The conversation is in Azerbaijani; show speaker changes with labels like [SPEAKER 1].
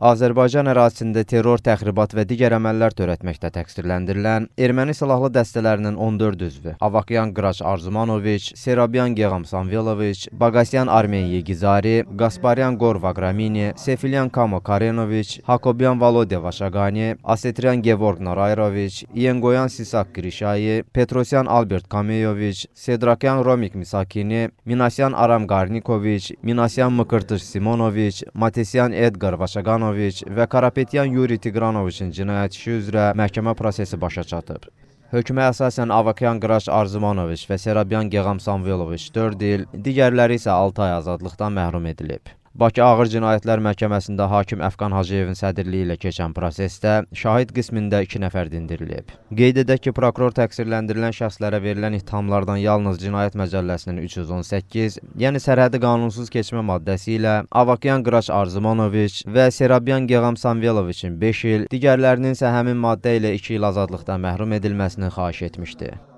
[SPEAKER 1] Azərbaycan ərazisində terror, təxribat və digər əməllər törətməkdə təqsirləndirilən erməni silahlı dəstələrinin 14 üzvü Avakyan Qraç Arzumanoviç, Serabyan Geğam Samveloviç, Bagasyan Armen Yegizari, Gasparyan Gorva Gramini, Sefilyan Kamo Karenoviç, Hakobyan Valodya Vaşagani, Asetriyan Gevorg Narayroviç, Yengoyan Sisak Grişayi, Petrosyan Albert Kameyoviç, Sedrakyan Romik Misakini, Minasyan Aram Garnikoviç, Minasyan Mıkırtış Simonoviç, Matesyan Edgar Vaşagani Tiganoviç və Karapetyan Yuri Tigranoviçin cinayət işi üzrə məhkəmə prosesi başa çatıb. Hökmə əsasən Avakyan Qraç Arzumanoviç və Serabyan Geğam Samveloviç 4 il, digərləri isə 6 ay azadlıqdan məhrum edilib. Bakı Ağır Cinayətlər Məhkəməsində hakim Əfqan Hacıyevin sədrliyi ilə keçən prosesdə şahid qismində iki nəfər dindirilib. Qeyd edək ki, prokuror təqsirləndirilən şəxslərə verilən ittihamlardan yalnız Cinayət Məcəlləsinin 318, yəni sərhədi qanunsuz keçmə maddəsi ilə Avakyan Qıraç Arzumanoviç və Serabyan Geğam Samveloviçin 5 il, digərlərinin isə həmin maddə ilə 2 il azadlıqdan məhrum edilməsini xahiş etmişdi.